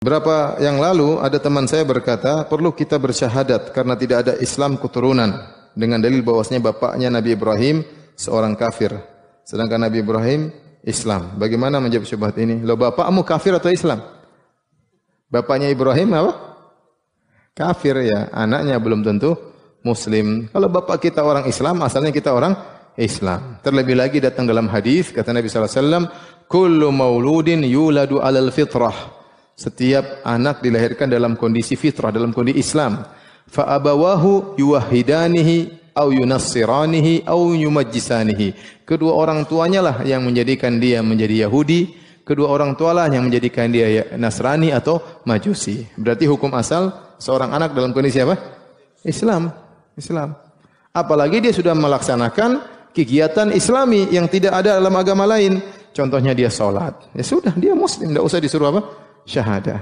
Berapa yang lalu ada teman saya berkata, perlu kita bersyahadat karena tidak ada Islam keturunan dengan dalil bahwasanya bapaknya Nabi Ibrahim seorang kafir, sedangkan Nabi Ibrahim Islam. Bagaimana menjawab syubhat ini? Lo bapakmu kafir atau Islam? Bapaknya Ibrahim apa? Kafir ya, anaknya belum tentu muslim. Kalau bapak kita orang Islam, asalnya kita orang Islam. Terlebih lagi datang dalam hadis kata Nabi sallallahu alaihi wasallam, "Kullu mauludin yuladu alal fitrah." Setiap anak dilahirkan dalam kondisi fitrah, dalam kondisi Islam. Fa abawahu yuwahidanihi au yunassiranihi au yumajjisanihi. Kedua orang tuanya lah yang menjadikan dia menjadi Yahudi, kedua orang tualah yang menjadikan dia ya, Nasrani atau Majusi. Berarti hukum asal seorang anak dalam kondisi apa? Islam. Islam. Apalagi dia sudah melaksanakan kegiatan islami yang tidak ada dalam agama lain. Contohnya dia sholat. Ya sudah, dia muslim. Tidak usah disuruh apa? syahadah.